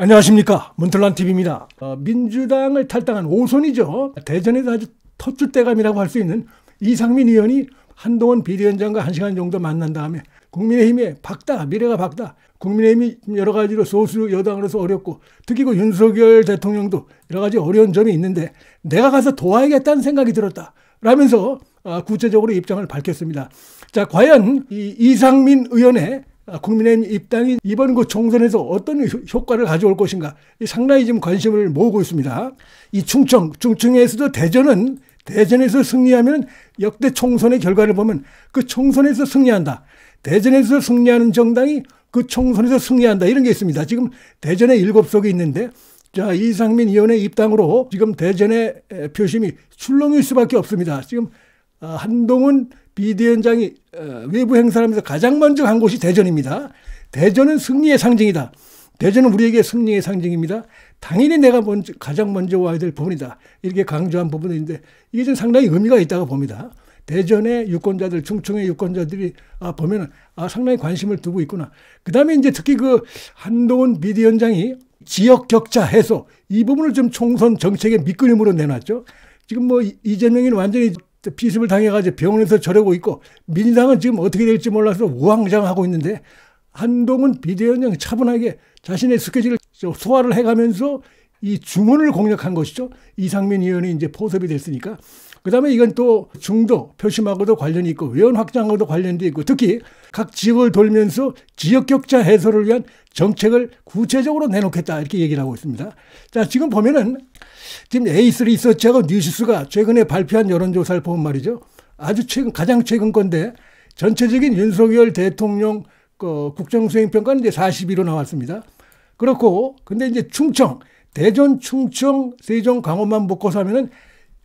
안녕하십니까 문틀란TV입니다. 어, 민주당을 탈당한 오손이죠. 대전에서 아주 터줄대감이라고할 수 있는 이상민 의원이 한동훈 비대위원장과 한시간 정도 만난 다음에 국민의힘에 박다 미래가 박다 국민의힘이 여러 가지로 소수 여당으로서 어렵고 특히 그 윤석열 대통령도 여러 가지 어려운 점이 있는데 내가 가서 도와야겠다는 생각이 들었다 라면서 어, 구체적으로 입장을 밝혔습니다. 자 과연 이 이상민 의원의 아, 국민의힘 입당이 이번 그 총선에서 어떤 효과를 가져올 것인가 상당히 지금 관심을 모으고 있습니다. 이 충청, 충청에서도 대전은 대전에서 승리하면 역대 총선의 결과를 보면 그 총선에서 승리한다. 대전에서 승리하는 정당이 그 총선에서 승리한다. 이런 게 있습니다. 지금 대전에 일곱 석이 있는데 자, 이상민 의원의 입당으로 지금 대전의 표심이 출렁일 수밖에 없습니다. 지금 아, 한동훈 비대위원장이 어, 외부 행사를 하면서 가장 먼저 간 곳이 대전입니다. 대전은 승리의 상징이다. 대전은 우리에게 승리의 상징입니다. 당연히 내가 먼저, 가장 먼저 와야 될 부분이다. 이렇게 강조한 부분이있는데 이게 좀 상당히 의미가 있다고 봅니다. 대전의 유권자들, 충청의 유권자들이 아, 보면 아, 상당히 관심을 두고 있구나. 그 다음에 이제 특히 그 한동훈 비대위원장이 지역 격차 해소 이 부분을 좀 총선 정책의 밑그림으로 내놨죠. 지금 뭐 이재명이 완전히 피습을 당해가지고 병원에서 저러고 있고 민상은 지금 어떻게 될지 몰라서 우왕좌왕하고 있는데 한동훈 비대위원장 차분하게 자신의 스케줄을 소화를 해가면서 이주문을 공략한 것이죠. 이상민 의원이 이제 포섭이 됐으니까 그다음에 이건 또 중도 표심하고도 관련이 있고 외연 확장하고도 관련도 있고 특히 각 지역을 돌면서 지역 격차 해소를 위한 정책을 구체적으로 내놓겠다 이렇게 얘기를 하고 있습니다. 자 지금 보면은 지금 에이스 리서치하고 뉴시스가 최근에 발표한 여론조사를 보면 말이죠. 아주 최근 가장 최근 건데 전체적인 윤석열 대통령 그 국정수행평가는 이제 42로 나왔습니다. 그렇고 근데 이제 충청 대전, 충청, 세종, 강원만 묶어서 하면은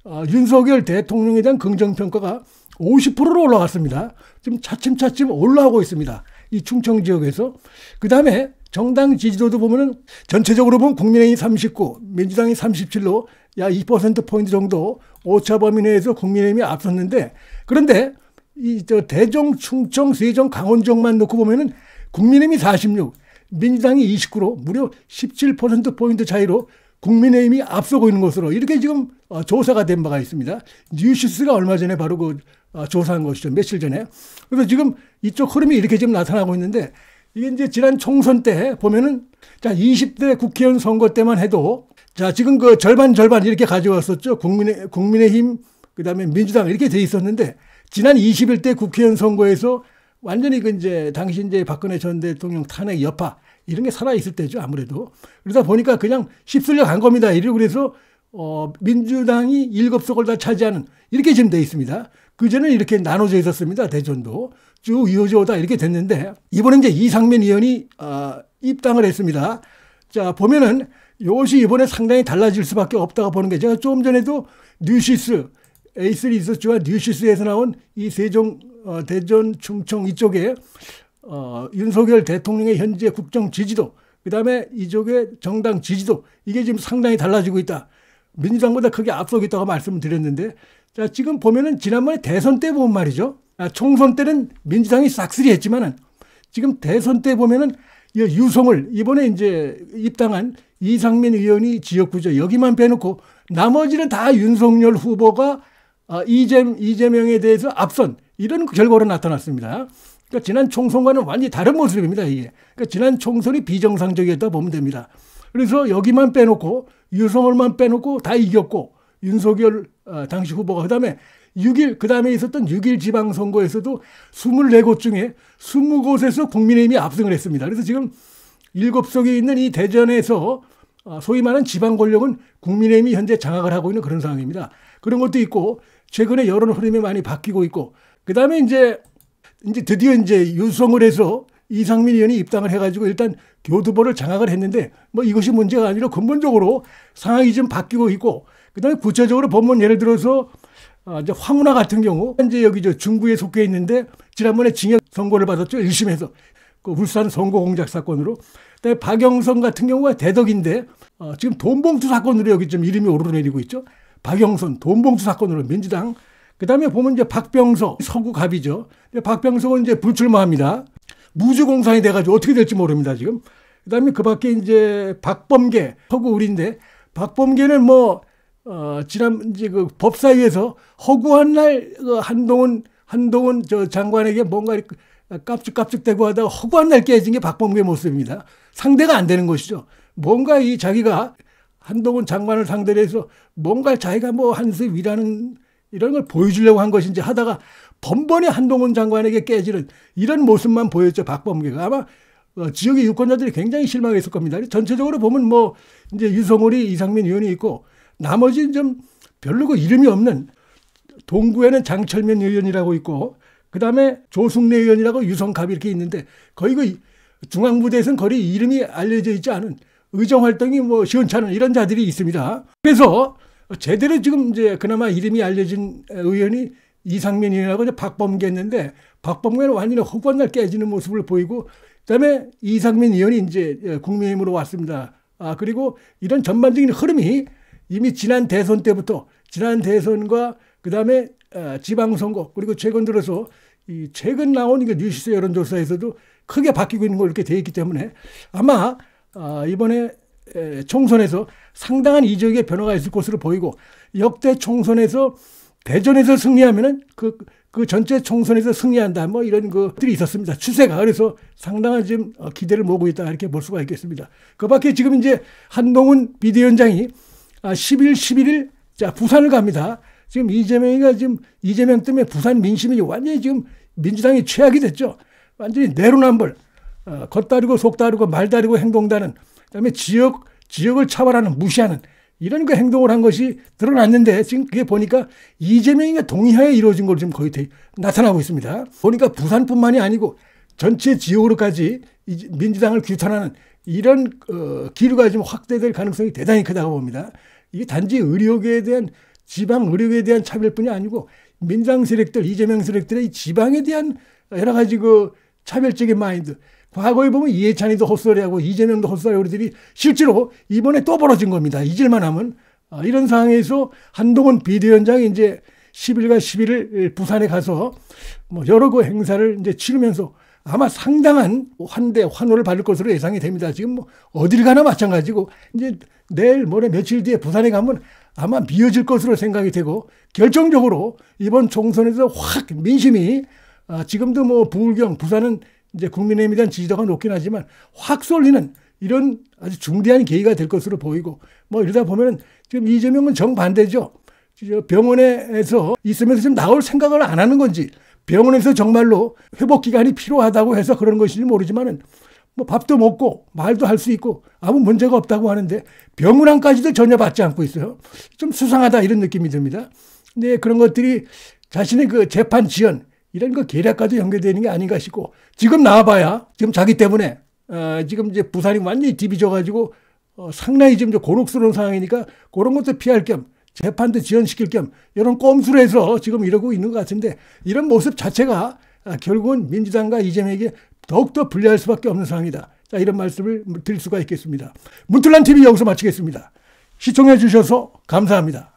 어, 윤석열 대통령에 대한 긍정평가가 50%로 올라갔습니다. 지금 차츰차츰 올라오고 있습니다. 이 충청 지역에서. 그 다음에 정당 지지도도 보면은 전체적으로 보면 국민의힘 39, 민주당이 37로 약 2%포인트 정도 오차 범위 내에서 국민의힘이 앞섰는데 그런데 이저대종 충청, 세종 강원 정만 놓고 보면은 국민의힘이 46, 민주당이 29로 무려 17%포인트 차이로 국민의힘이 앞서고 있는 것으로 이렇게 지금 어, 조사가 된 바가 있습니다. 뉴시스가 얼마 전에 바로 그 어, 조사한 것이죠. 며칠 전에. 그래서 지금 이쪽 흐름이 이렇게 지금 나타나고 있는데 이게 이제 지난 총선 때 보면은 자 20대 국회의원 선거 때만 해도 자 지금 그 절반 절반 이렇게 가져왔었죠. 국민의 국민의힘 그다음에 민주당 이렇게 돼 있었는데 지난 21대 국회의원 선거에서 완전히 그 이제 당시 이제 박근혜 전 대통령 탄핵 여파 이런 게 살아 있을 때죠 아무래도 그러다 보니까 그냥 휩쓸려 간 겁니다. 이래 그래서 어, 민주당이 일곱석을 다 차지하는 이렇게 지금 돼 있습니다. 그전에 이렇게 나눠져 있었습니다. 대전도 쭉 이어져 오다 이렇게 됐는데 이번에 이제 이상민 의원이 어, 입당을 했습니다. 자 보면은 이것이 이번에 상당히 달라질 수밖에 없다고 보는 게 제가 조금 전에도 뉴시스 에이스 리서치와 뉴시스에서 나온 이 세종 어, 대전 충청 이쪽에 어, 윤석열 대통령의 현재 국정 지지도 그다음에 이쪽에 정당 지지도 이게 지금 상당히 달라지고 있다. 민주당보다 크게 앞서고 있다고 말씀을 드렸는데 자, 지금 보면은 지난번에 대선 때본 말이죠. 아, 총선 때는 민주당이 싹쓸이 했지만은 지금 대선 때 보면은 유성을 이번에 이제 입당한 이상민 의원이 지역구죠. 여기만 빼놓고 나머지는 다 윤석열 후보가 아, 이재, 이재명에 대해서 앞선 이런 결과로 나타났습니다. 그러니까 지난 총선과는 완전히 다른 모습입니다. 이게. 그러니까 지난 총선이 비정상적이었다 보면 됩니다. 그래서 여기만 빼놓고 유성을만 빼놓고 다 이겼고 윤석열 어, 당시 후보가 그다음에 6일 그다음에 있었던 6일 지방선거에서도 24곳 중에 20곳에서 국민의힘이 압승을 했습니다. 그래서 지금 7석이 있는 이 대전에서 어, 소위 말하는 지방 권력은 국민의힘이 현재 장악을 하고 있는 그런 상황입니다. 그런 것도 있고 최근에 여론 흐름이 많이 바뀌고 있고 그다음에 이제 이제 드디어 이제 유성을 해서 이상민 의원이 입당을 해가지고 일단 교두보를 장악을 했는데 뭐 이것이 문제가 아니라 근본적으로 상황이 좀 바뀌고 있고 그다음에 구체적으로 보면 예를 들어서 아, 이제 황운하 같은 경우 현재 여기 저중구에 속해 있는데 지난번에 징역 선고를 받았죠 1심에서 그 울산 선거 공작 사건으로. 그다음에 박영선 같은 경우가 대덕인데 어, 지금 돈봉투 사건으로 여기 좀 이름이 오르내리고 있죠. 박영선 돈봉투 사건으로 민주당. 그다음에 보면 이제 박병석 서구갑이죠. 박병석은 이제 불출마합니다. 무주공산이 돼가지고 어떻게 될지 모릅니다 지금. 그다음에 그밖에 이제 박범계 허구 우리인데 박범계는 뭐 어, 지난 이제 그 법사위에서 허구한 날그 한동훈 한동훈 저 장관에게 뭔가 깝죽깝죽대고 하다가 허구한 날 깨진 게 박범계 모습입니다. 상대가 안 되는 것이죠. 뭔가 이 자기가 한동훈 장관을 상대로 해서 뭔가 자기가 뭐한수 위라는 이런 걸 보여주려고 한 것인지 하다가 번번이 한동훈 장관에게 깨지는 이런 모습만 보였죠. 박범계가 아마 어, 지역의 유권자들이 굉장히 실망했을 겁니다. 전체적으로 보면 뭐 이제 유성홀이 이상민 의원이 있고 나머지는 좀 별로 그 이름이 없는 동구에는 장철민 의원이라고 있고 그다음에 조승래 의원이라고 유성갑이 렇게 있는데 거의 그중앙부대에서는 거의 이름이 알려져 있지 않은 의정 활동이 뭐 시원찮은 이런 자들이 있습니다. 그래서 제대로 지금 이제 그나마 이름이 알려진 의원이 이상민이라고 이제 박범계였는데 박범계는 완전히 허구날 깨지는 모습을 보이고 그다음에 이상민 의원이 이제 국민의힘으로 왔습니다. 아 그리고 이런 전반적인 흐름이 이미 지난 대선 때부터 지난 대선과 그다음에 아, 지방선거 그리고 최근 들어서 이 최근 나온 이뉴스 여론조사에서도 크게 바뀌고 있는 걸 이렇게 돼 있기 때문에 아마 아, 이번에 총선에서 상당한 이적의 변화가 있을 것으로 보이고 역대 총선에서 대전에서 승리하면은 그, 그 전체 총선에서 승리한다. 뭐 이런 것들이 있었습니다. 추세가. 그래서 상당한 지금 어, 기대를 모으고 있다. 이렇게 볼 수가 있겠습니다. 그 밖에 지금 이제 한동훈 비대위원장이 10일, 아, 11일 자, 부산을 갑니다. 지금 이재명이가 지금 이재명 때문에 부산 민심이 완전히 지금 민주당이 최악이 됐죠. 완전히 내로남불. 어, 겉다르고 속다르고 말다르고 행동다른 그다음에 지역 지역을 차별하는 무시하는 이런 그 행동을 한 것이 드러났는데 지금 그게 보니까 이재명이가 동의하에 이루어진 걸로 지금 거의 대, 나타나고 있습니다. 보니까 부산뿐만이 아니고 전체 지역으로까지 민주당을 규탄하는 이런 어, 기류가 지금 확대될 가능성이 대단히 크다고 봅니다. 이게 단지 의료계에 대한 지방 의료계에 대한 차별뿐이 아니고 민당 세력들 이재명 세력들의 지방에 대한 여러 가지 그 차별적인 마인드 과거에 보면 이해찬이도 헛소리하고 이재명도 헛소리하고 우리들이 실제로 이번에 또 벌어진 겁니다. 잊을만 하면. 아, 이런 상황에서 한동훈 비대위원장이 이제 10일과 11일 부산에 가서 뭐 여러 그 행사를 이제 치르면서 아마 상당한 환대, 환호를 받을 것으로 예상이 됩니다. 지금 뭐 어딜 가나 마찬가지고 이제 내일 모레 며칠 뒤에 부산에 가면 아마 미어질 것으로 생각이 되고 결정적으로 이번 총선에서 확 민심이 아, 지금도 뭐 부울경 부산은 이제 국민의힘에 대한 지지도가 높긴 하지만 확 쏠리는 이런 아주 중대한 계기가 될 것으로 보이고 뭐 이러다 보면은 지금 이재명은 정반대죠. 병원에서 있으면서 지금 나올 생각을 안 하는 건지 병원에서 정말로 회복 기간이 필요하다고 해서 그런 것인지 모르지만은 뭐 밥도 먹고 말도 할 수 있고 아무 문제가 없다고 하는데 병문안까지도 전혀 받지 않고 있어요. 좀 수상하다 이런 느낌이 듭니다. 근 그런 것들이 자신의 그 재판 지연 이런 거 계략까지 연결되는 게 아닌가 싶고 지금 나와봐야 지금 자기 때문에 어, 지금 이제 부산이 완전히 디비져가지고 어, 상당히 지금 고록스러운 상황이니까 그런 것도 피할 겸 재판도 지연시킬 겸 이런 꼼수를 해서 지금 이러고 있는 것 같은데 이런 모습 자체가 아, 결국은 민주당과 이재명에게 더욱더 불리할 수밖에 없는 상황이다. 자 이런 말씀을 드릴 수가 있겠습니다. 문틀란 TV 여기서 마치겠습니다. 시청해 주셔서 감사합니다.